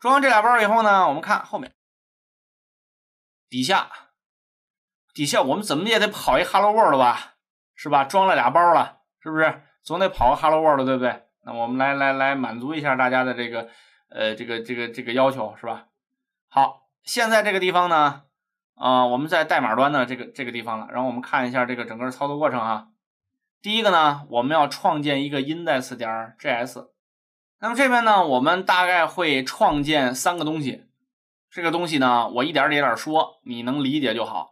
装完这俩包以后呢，我们看后面底下底下，我们怎么也得跑一 Hello World 吧，是吧？装了俩包了，是不是？总得跑个 Hello World，对不对？那我们来来来满足一下大家的这个呃这个这个这个要求，是吧？好，现在这个地方呢，啊，我们在代码端的这个这个地方了，然后我们看一下这个整个操作过程啊。第一个呢，我们要创建一个 index 点 js。那么这边呢，我们大概会创建三个东西。这个东西呢，我一点一点说，你能理解就好。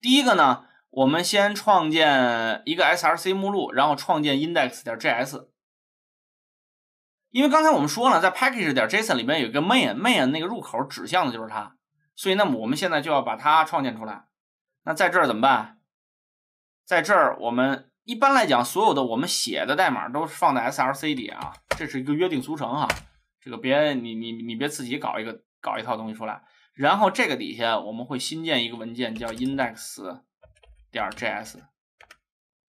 第一个呢，我们先创建一个 src 目录，然后创建 index 点 js。因为刚才我们说了，在 package 点 json 里面有一个 main，main 那个入口指向的就是它，所以那么我们现在就要把它创建出来。那在这儿怎么办？在这儿我们一般来讲，所有的我们写的代码都是放在 src 里啊。这是一个约定俗成哈，这个别你你你别自己搞一个搞一套东西出来。然后这个底下我们会新建一个文件叫 index 点 js，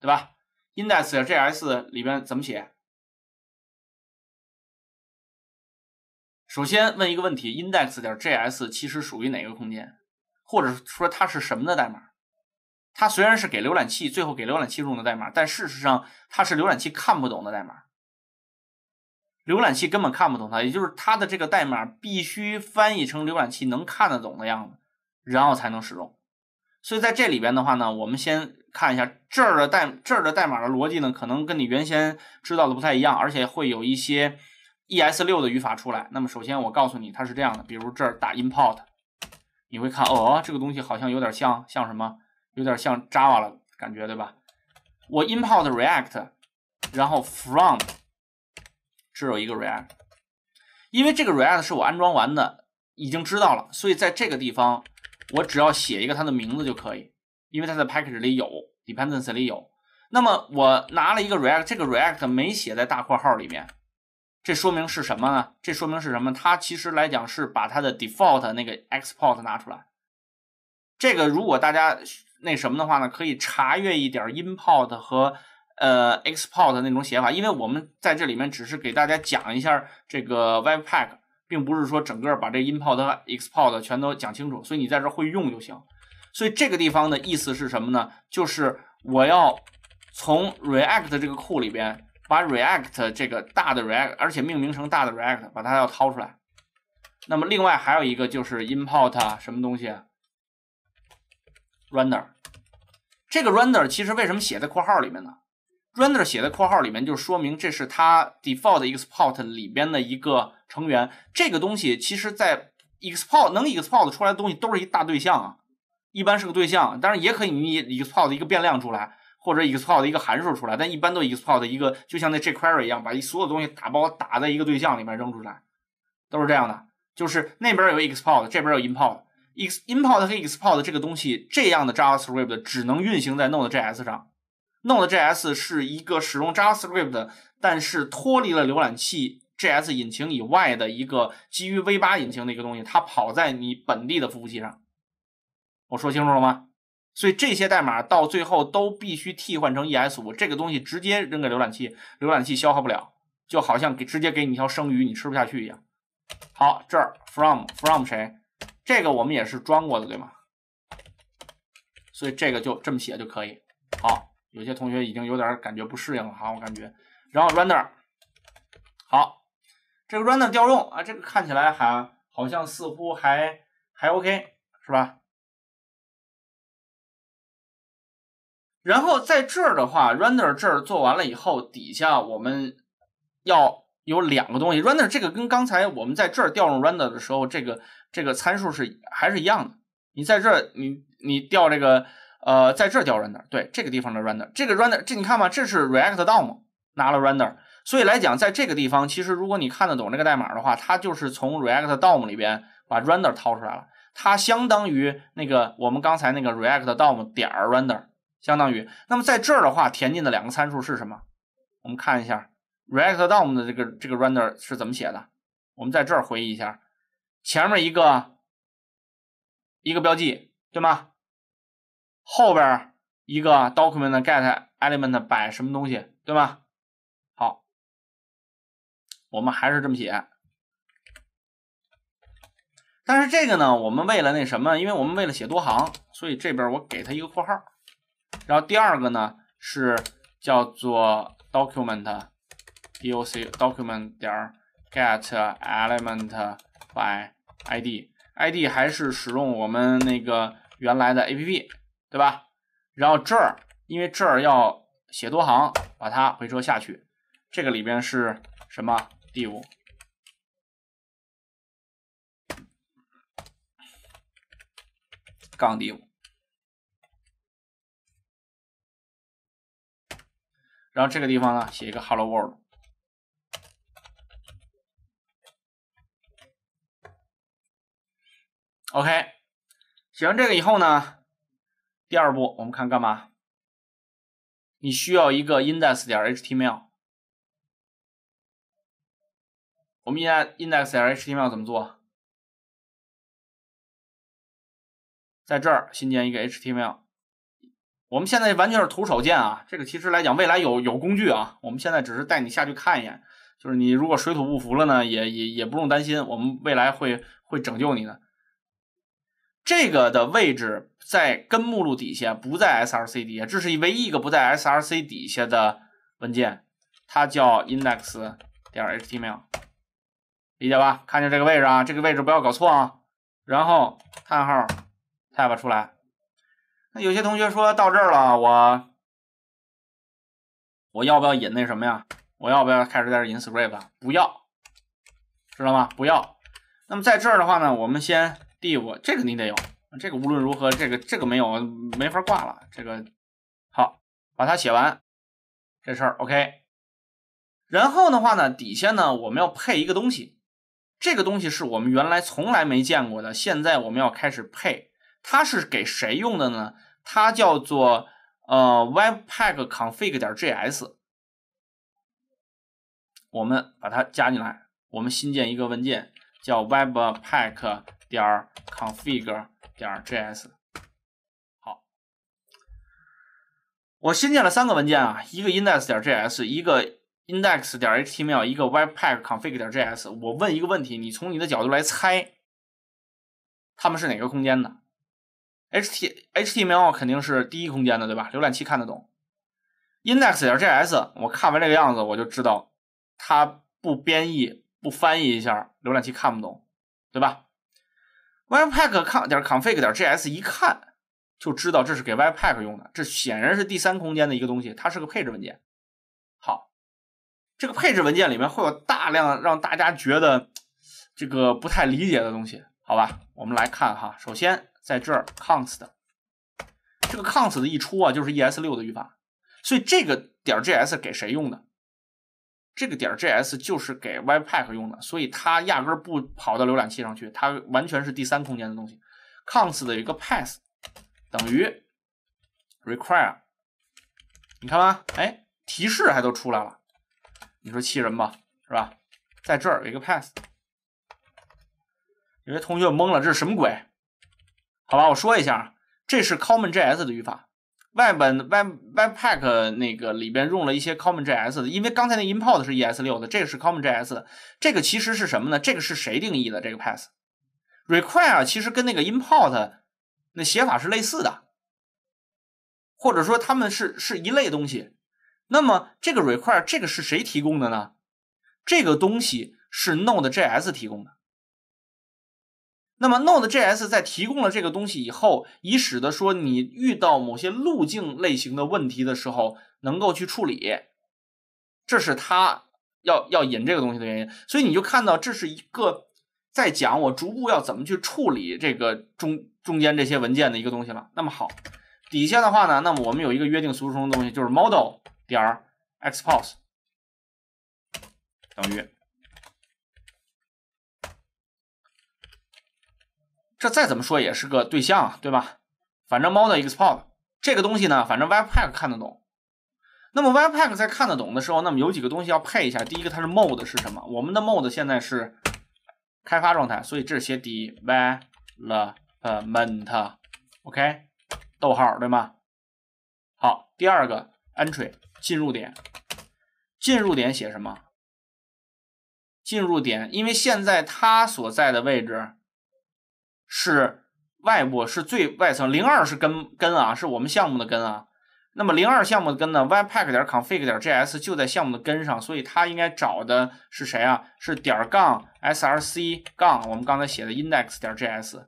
对吧？index 点 js 里边怎么写？首先问一个问题：index 点 js 其实属于哪个空间，或者说它是什么的代码？它虽然是给浏览器最后给浏览器用的代码，但事实上它是浏览器看不懂的代码。浏览器根本看不懂它，也就是它的这个代码必须翻译成浏览器能看得懂的样子，然后才能使用。所以在这里边的话呢，我们先看一下这儿的代这儿的代码的逻辑呢，可能跟你原先知道的不太一样，而且会有一些 ES6 的语法出来。那么首先我告诉你，它是这样的，比如这儿打 import，你会看哦，这个东西好像有点像像什么，有点像 Java 了感觉，对吧？我 import React，然后 from。是有一个 React，因为这个 React 是我安装完的，已经知道了，所以在这个地方我只要写一个它的名字就可以，因为它的 package 里有，dependency 里有。那么我拿了一个 React，这个 React 没写在大括号里面，这说明是什么呢？这说明是什么？它其实来讲是把它的 default 那个 export 拿出来。这个如果大家那什么的话呢，可以查阅一点 import 和呃，export 那种写法，因为我们在这里面只是给大家讲一下这个 webpack，并不是说整个把这 import、export 全都讲清楚，所以你在这会用就行。所以这个地方的意思是什么呢？就是我要从 react 这个库里边把 react 这个大的 react，而且命名成大的 react，把它要掏出来。那么另外还有一个就是 import 什么东西，render。这个 render 其实为什么写在括号里面呢？render 写在括号里面，就是说明这是它 default export 里边的一个成员。这个东西其实，在 export 能 export 出来的东西都是一大对象啊，一般是个对象，当然也可以你 export 一个变量出来，或者 export 一个函数出来，但一般都 export 一个，就像那 jQuery 一样，把一所有东西打包打在一个对象里面扔出来，都是这样的。就是那边有 export，这边有 import。import 和 export 这个东西，这样的 JavaScript 只能运行在 Node.js 上。Node.js 是一个使用 JavaScript，但是脱离了浏览器 JS 引擎以外的一个基于 V8 引擎的一个东西，它跑在你本地的服务器上。我说清楚了吗？所以这些代码到最后都必须替换成 ES5 这个东西，直接扔给浏览器，浏览器消耗不了，就好像给直接给你一条生鱼，你吃不下去一样。好，这儿 from from 谁？这个我们也是装过的，对吗？所以这个就这么写就可以。好。有些同学已经有点感觉不适应了哈，我感觉。然后 render，好，这个 render 调用啊，这个看起来还好像似乎还还 OK 是吧？然后在这儿的话，render 这儿做完了以后，底下我们要有两个东西。render 这个跟刚才我们在这儿调用 render 的时候，这个这个参数是还是一样的。你在这儿，你你调这个。呃，在这调 render，对这个地方的 render，这个 render，这你看嘛，这是 React DOM 拿了 render，所以来讲，在这个地方，其实如果你看得懂这个代码的话，它就是从 React DOM 里边把 render 掏出来了，它相当于那个我们刚才那个 React DOM 点儿 render，相当于。那么在这儿的话，填进的两个参数是什么？我们看一下 React DOM 的这个这个 render 是怎么写的。我们在这儿回忆一下，前面一个一个标记，对吗？后边一个 document get element 摆什么东西，对吧？好，我们还是这么写。但是这个呢，我们为了那什么，因为我们为了写多行，所以这边我给它一个括号。然后第二个呢是叫做 document doc document 点儿 get element by id id 还是使用我们那个原来的 app。对吧？然后这儿，因为这儿要写多行，把它回车下去。这个里边是什么？div，杠 div。然后这个地方呢，写一个 Hello World。OK，写完这个以后呢？第二步，我们看干嘛？你需要一个 index 点 html。我们 index index 点 html 怎么做？在这儿新建一个 html。我们现在完全是徒手建啊，这个其实来讲未来有有工具啊，我们现在只是带你下去看一眼。就是你如果水土不服了呢，也也也不用担心，我们未来会会拯救你的。这个的位置在根目录底下，不在 src 底下，这是唯一一个不在 src 底下的文件，它叫 index. 点 html，理解吧？看见这个位置啊，这个位置不要搞错啊。然后叹号 tab 出来。那有些同学说到这儿了，我我要不要引那什么呀？我要不要开始在这儿引 script？不要，知道吗？不要。那么在这儿的话呢，我们先。第五，这个你得有，这个无论如何，这个这个没有没法挂了。这个好，把它写完，这事儿 OK。然后的话呢，底下呢我们要配一个东西，这个东西是我们原来从来没见过的，现在我们要开始配。它是给谁用的呢？它叫做呃，webpack.config 点 js。我们把它加进来，我们新建一个文件叫 webpack。点 config 点 js，好，我新建了三个文件啊，一个 index 点 js，一个 index 点 html，一个 webpack config 点 js。我问一个问题，你从你的角度来猜，他们是哪个空间的？ht html 肯定是第一空间的，对吧？浏览器看得懂。index 点 js 我看完这个样子，我就知道它不编译不翻译一下，浏览器看不懂，对吧？webpack.conf.js 点一看就知道这是给 webpack 用的，这显然是第三空间的一个东西，它是个配置文件。好，这个配置文件里面会有大量让大家觉得这个不太理解的东西，好吧？我们来看哈，首先在这儿 const 这个 const 的一出啊，就是 ES6 的语法，所以这个点 js 给谁用的？这个点儿 JS 就是给 WebPack 用的，所以它压根儿不跑到浏览器上去，它完全是第三空间的东西。const 的一个 path 等于 require，你看吧，哎，提示还都出来了，你说气人吧，是吧？在这儿有一个 path，有些同学懵了，这是什么鬼？好吧，我说一下，这是 CommonJS 的语法。Web Web Webpack 那个里边用了一些 Common JS 的，因为刚才那 import 是 ES6 的，这个是 Common JS 的，这个其实是什么呢？这个是谁定义的？这个 pass require 其实跟那个 import 那写法是类似的，或者说他们是是一类东西。那么这个 require 这个是谁提供的呢？这个东西是 Node JS 提供的。那么 Node.js 在提供了这个东西以后，以使得说你遇到某些路径类型的问题的时候能够去处理，这是它要要引这个东西的原因。所以你就看到这是一个在讲我逐步要怎么去处理这个中中间这些文件的一个东西了。那么好，底下的话呢，那么我们有一个约定俗成的东西，就是 model 点 expose 等于。这再怎么说也是个对象，对吧？反正猫的 export 这个东西呢，反正 webpack 看得懂。那么 webpack 在看得懂的时候，那么有几个东西要配一下。第一个，它是 mode 是什么？我们的 mode 现在是开发状态，所以这是写 development，OK，逗号对吗？好，第二个 entry 进入点，进入点写什么？进入点，因为现在它所在的位置。是外部是最外层，零二是根根啊，是我们项目的根啊。那么零二项目的根呢？webpack 点 config 点 js 就在项目的根上，所以它应该找的是谁啊？是点杠 src 杠我们刚才写的 index 点 js，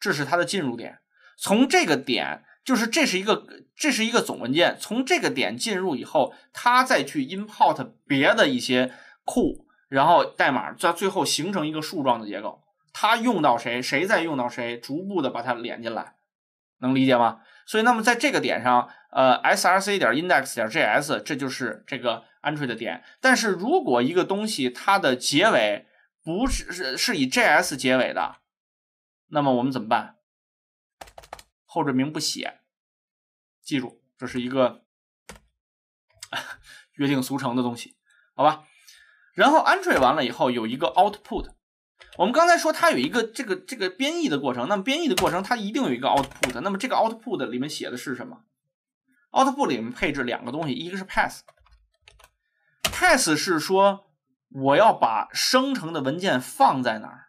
这是它的进入点。从这个点，就是这是一个这是一个总文件。从这个点进入以后，它再去 import 别的一些库，然后代码在最后形成一个树状的结构。它用到谁，谁再用到谁，逐步的把它连进来，能理解吗？所以，那么在这个点上，呃，src 点 index 点 js，这就是这个 entry 的点。但是如果一个东西它的结尾不是是是以 js 结尾的，那么我们怎么办？后缀名不写，记住这是一个约定俗成的东西，好吧？然后 entry 完了以后有一个 output。我们刚才说它有一个这个这个编译的过程，那么编译的过程它一定有一个 output，那么这个 output 里面写的是什么？output 里面配置两个东西，一个是 p a s s p a pass 是说我要把生成的文件放在哪儿？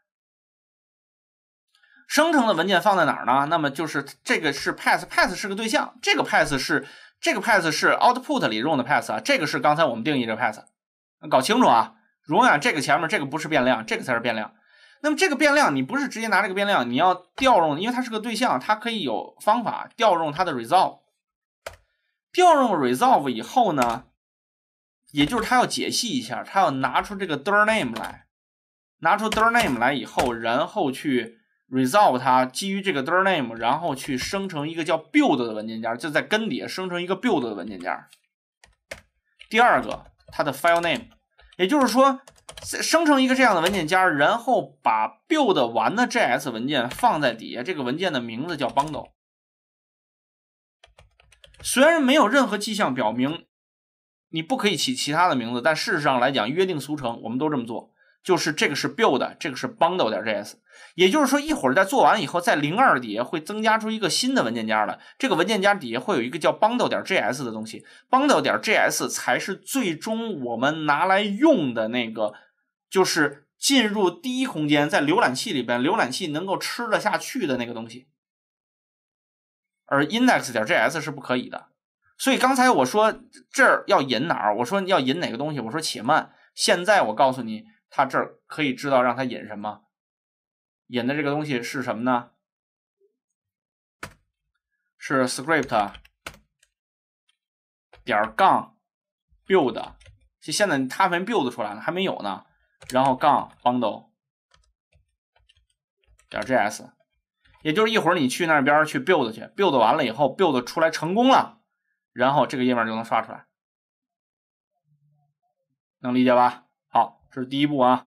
生成的文件放在哪儿呢？那么就是这个是 p a s s p a s s 是个对象，这个 p a s s 是这个 p a s s 是 output 里用的 p a s s 啊，这个是刚才我们定义的 p a s s 搞清楚啊，永远这个前面这个不是变量，这个才是变量。那么这个变量你不是直接拿这个变量，你要调用，因为它是个对象，它可以有方法调用它的 resolve。调用 resolve 以后呢，也就是它要解析一下，它要拿出这个 dir name 来，拿出 dir name 来以后，然后去 resolve 它，基于这个 dir name，然后去生成一个叫 build 的文件夹，就在根底下生成一个 build 的文件夹。第二个，它的 file name，也就是说。生成一个这样的文件夹，然后把 build 完的 js 文件放在底下。这个文件的名字叫 bundle。虽然没有任何迹象表明你不可以起其他的名字，但事实上来讲，约定俗成，我们都这么做。就是这个是 build，这个是 bundle .js，也就是说一会儿在做完以后，在零二底下会增加出一个新的文件夹来，这个文件夹底下会有一个叫 bundle .js 的东西，bundle .js 才是最终我们拿来用的那个，就是进入第一空间在浏览器里边，浏览器能够吃得下去的那个东西。而 index 点 .js 是不可以的。所以刚才我说这儿要引哪儿，我说要引哪个东西，我说且慢，现在我告诉你。它这儿可以知道让它引什么，引的这个东西是什么呢？是 script. 点杠 build，现在它没 build 出来呢，还没有呢。然后杠 bundle. 点 js，也就是一会儿你去那边去 build 去，build 完了以后 build 出来成功了，然后这个页面就能刷出来，能理解吧？这是第一步啊。